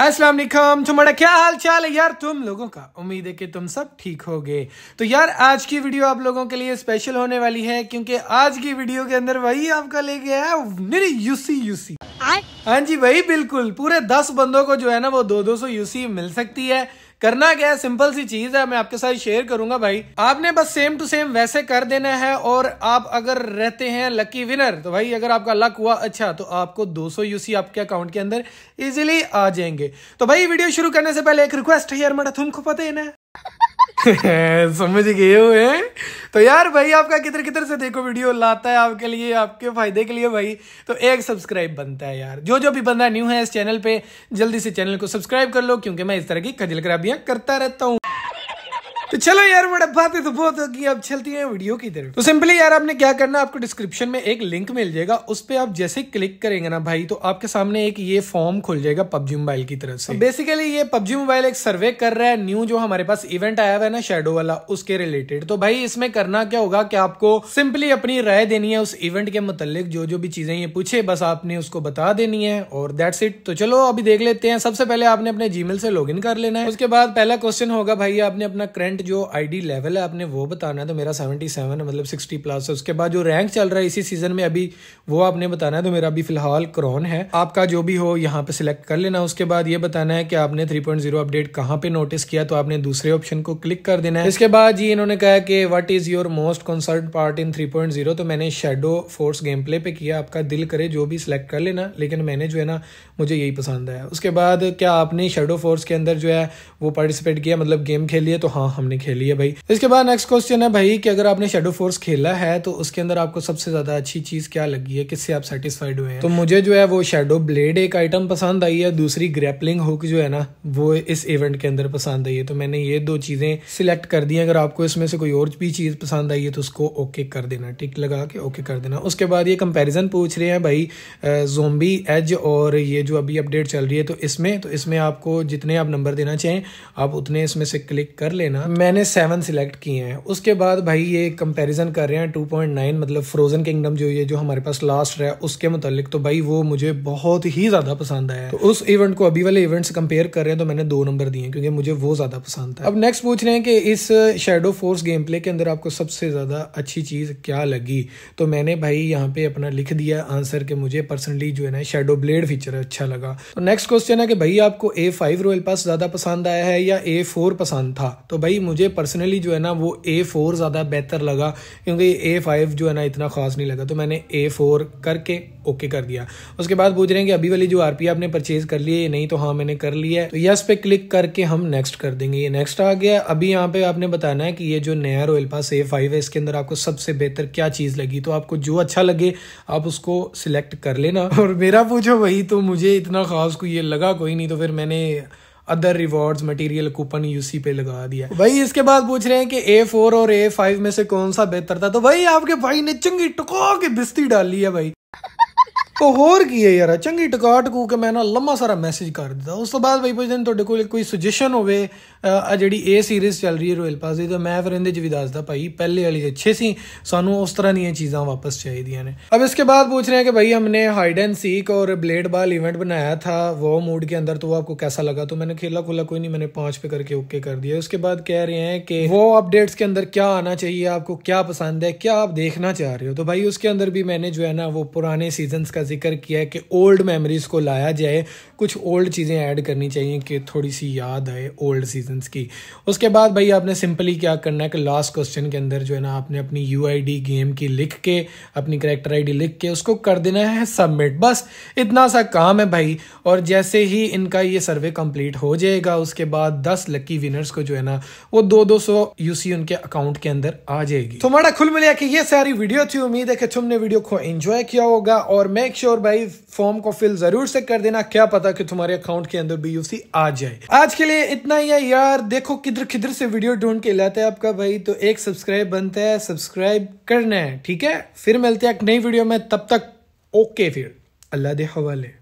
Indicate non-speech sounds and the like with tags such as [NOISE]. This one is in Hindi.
अस्सलाम वालेकुम तुम्हारा क्या हाल चाल है यार तुम लोगों का उम्मीद है कि तुम सब ठीक गए तो यार आज की वीडियो आप लोगों के लिए स्पेशल होने वाली है क्योंकि आज की वीडियो के अंदर वही आपका गया है मेरी यूसी यूसी हाँ जी वही बिल्कुल पूरे दस बंदों को जो है ना वो दो दो सौ यूसी मिल सकती है करना क्या है सिंपल सी चीज है मैं आपके साथ शेयर करूंगा भाई आपने बस सेम टू सेम वैसे कर देना है और आप अगर रहते हैं लकी विनर तो भाई अगर आपका लक हुआ अच्छा तो आपको 200 यूसी आपके अकाउंट के अंदर इजिली आ जाएंगे तो भाई वीडियो शुरू करने से पहले एक रिक्वेस्ट है यार मेरा तुमको पता ही ना [LAUGHS] समझ गए हो है तो यार भाई आपका किधर किधर से देखो वीडियो लाता है आपके लिए आपके फायदे के लिए भाई तो एक सब्सक्राइब बनता है यार जो जो भी बंदा न्यू है इस चैनल पे जल्दी से चैनल को सब्सक्राइब कर लो क्योंकि मैं इस तरह की खजल खराबियां करता रहता हूँ तो चलो यार बड़ा बात है तो बहुत होगी अब चलती है वीडियो की तरफ तो सिंपली यार आपने क्या करना है आपको डिस्क्रिप्शन में एक लिंक मिल जाएगा उस पर आप जैसे क्लिक करेंगे ना भाई तो आपके सामने एक ये फॉर्म खुल जाएगा पबजी मोबाइल की तरफ से बेसिकली तो ये पबजी मोबाइल एक सर्वे कर रहा है न्यू जो हमारे पास इवेंट आया हुआ है ना शेडो वाला उसके रिलेटेड तो भाई इसमें करना क्या होगा कि आपको सिंपली अपनी राय देनी है उस इवेंट के मुतालिक जो जो भी चीजें ये पूछे बस आपने उसको बता देनी है और दैट्स इट तो चलो अभी देख लेते हैं सबसे पहले आपने अपने जीमेल से लॉग कर लेना है उसके बाद पहला क्वेश्चन होगा भाई आपने अपना करंट करंट जो आईडी लेवल है आपने वो बताना है तो मेरा सेवेंटी सेवन है मतलब सिक्सटी प्लस है उसके बाद जो रैंक चल रहा है इसी सीजन में अभी वो आपने बताना है तो मेरा अभी फिलहाल क्रॉन है आपका जो भी हो यहाँ पे सिलेक्ट कर लेना उसके बाद ये बताना है कि आपने थ्री पॉइंट जीरो अपडेट कहाँ पे नोटिस किया तो आपने दूसरे ऑप्शन को क्लिक कर देना है इसके बाद जी इन्होंने कहा कि what is your most concert part in three point zero तो मैंने शेडो फोर्स गेम प्ले पे किया आपका दिल करे जो भी सिलेक्ट कर लेना लेकिन मैंने जो है ना मुझे यही पसंद आया उसके बाद क्या आपने शेडो फोर्स के अंदर जो है वो पार्टिसिपेट किया मतलब गेम खेली है तो हाँ हमने हमने खेली है भाई इसके बाद नेक्स्ट क्वेश्चन है भाई कि अगर आपने शेडो फोर्स खेला है तो उसके अंदर आपको सबसे ज्यादा अच्छी चीज क्या लगी है किससे आप सेटिस्फाइड हुए हैं तो मुझे जो है वो शेडो ब्लेड एक आइटम पसंद आई है दूसरी ग्रेपलिंग हुक जो है ना वो इस इवेंट के अंदर पसंद आई है तो मैंने ये दो चीजें सिलेक्ट कर दी अगर आपको इसमें से कोई और भी चीज पसंद आई है तो उसको ओके कर देना टिक लगा के ओके कर देना उसके बाद ये कंपेरिजन पूछ रहे हैं भाई जोम्बी एज और ये जो अभी अपडेट चल रही है तो इसमें तो इसमें आपको जितने आप नंबर देना चाहें आप उतने इसमें से क्लिक कर लेना मैंने सेवन सिलेक्ट किए हैं उसके बाद भाई ये कंपैरिजन कर रहे हैं टू पॉइंट नाइन मतलब फ्रोजन किंगडम जो ये जो हमारे पास लास्ट रहा उसके मुतालिक तो भाई वो मुझे बहुत ही ज़्यादा पसंद आया तो उस इवेंट को अभी वाले इवेंट से कंपेयर कर रहे हैं तो मैंने दो नंबर दिए क्योंकि मुझे वो ज़्यादा पसंद था अब नेक्स्ट पूछ रहे हैं कि इस शेडो फोर्स गेम प्ले के अंदर आपको सबसे ज़्यादा अच्छी चीज़ क्या लगी तो मैंने भाई यहाँ पे अपना लिख दिया आंसर कि मुझे पर्सनली जो है ना शेडो ब्लेड फीचर अच्छा लगा तो नेक्स्ट क्वेश्चन है कि भाई आपको ए फाइव रॉयल पास ज़्यादा पसंद आया है या ए फोर पसंद था तो भाई मुझे पर्सनली जो है ना वो ए फोर ज़्यादा बेहतर लगा क्योंकि ए फाइव जो है ना इतना खास नहीं लगा तो मैंने ए फोर करके ओके कर दिया उसके बाद पूछ रहे हैं कि अभी वाली जो आर पी आपने परचेज कर ली है नहीं तो हाँ मैंने कर लिया है तो यस पे क्लिक करके हम नेक्स्ट कर देंगे ये नेक्स्ट आ गया अभी यहाँ पे आपने बताना है कि ये जो नया रॉयल पास ए फाइव है इसके अंदर आपको सबसे बेहतर क्या चीज़ लगी तो आपको जो अच्छा लगे आप उसको सिलेक्ट कर लेना और मेरा पूछो वही तो मुझे इतना खास को ये लगा कोई नहीं तो फिर मैंने other rewards material coupon UC पे लगा दिया भाई इसके बाद पूछ रहे हैं कि ए फोर और ए फाइव में से कौन सा बेहतर था तो भाई आपके भाई ने चंगी टुको की बिस्ती डाली है भाई ਉਹ ਹੋਰ ਕੀ ਹੈ ਯਾਰ ਚੰਗੀ ਟਿਕਾਟ ਕੋ ਕਿ ਮੈਂ ਨਾ ਲੰਮਾ ਸਾਰਾ ਮੈਸੇਜ ਕਰ ਦਿੱਤਾ ਉਸ ਤੋਂ ਬਾਅਦ ਬਈ ਭਾਈ ਜਨ ਤੁਹਾਡੇ ਕੋਲ ਕੋਈ ਸੁਜੈਸ਼ਨ ਹੋਵੇ ਆ ਜਿਹੜੀ ਇਹ ਸੀਰੀਜ਼ ਚੱਲ ਰਹੀ ਹੈ ਰੋਇਲ ਪਾਸ ਦੀ ਤਾਂ ਮੈਂ ਫਿਰ ਇਹਦੇ ਚ ਵੀ ਦੱਸਦਾ ਭਾਈ ਪਹਿਲੇ ਵਾਲੀ ਅੱਛੇ ਸੀ ਸਾਨੂੰ ਉਸ ਤਰ੍ਹਾਂ ਦੀਆਂ ਚੀਜ਼ਾਂ ਵਾਪਸ ਚਾਹੀਦੀਆਂ ਨੇ अब इसके बाद पूछ रहे हैं कि भाई हमने हाइड एंड सीक और ब्लेड बॉल इवेंट बनाया था वो मूड के अंदर तो वो आपको कैसा लगा तो मैंने खेला खुला कोई नहीं मैंने पाँच पे करके ओके कर दिया उसके बाद कह रहे हैं कि वो अपडेट्स के अंदर क्या आना चाहिए आपको क्या पसंद है क्या आप देखना चाह रहे हो तो भाई उसके अंदर भी मैंने जो है ना वो पुराने सीजन्स का इसका जिक्र किया है कि ओल्ड मेमोरीज़ को लाया जाए कुछ ओल्ड चीज़ें ऐड करनी चाहिए कि थोड़ी सी याद आए ओल्ड सीजन्स की उसके बाद भाई आपने सिंपली क्या करना है कि लास्ट क्वेश्चन के अंदर जो है ना आपने अपनी यू गेम की लिख के अपनी करेक्टर आई लिख के उसको कर देना है सबमिट बस इतना सा काम है भाई और जैसे ही इनका ये सर्वे कंप्लीट हो जाएगा उसके बाद दस लकी विनर्स को जो है ना वो दो दो सौ यूसी उनके अकाउंट के अंदर आ जाएगी तो हमारा खुल मिले कि ये सारी वीडियो थी उम्मीद है कि तुमने वीडियो को एंजॉय किया होगा और मैं मेक श्योर sure भाई फॉर्म को फिल जरूर से कर देना क्या पता कि तुम्हारे अकाउंट के अंदर यूसी आ जाए आज के लिए इतना ही है यार देखो किधर किधर से वीडियो ढूंढ के लाते हैं आपका भाई तो एक सब्सक्राइब बनता है सब्सक्राइब करना है ठीक है फिर मिलते हैं एक नई वीडियो में तब तक ओके फिर अल्लाह दे हवाले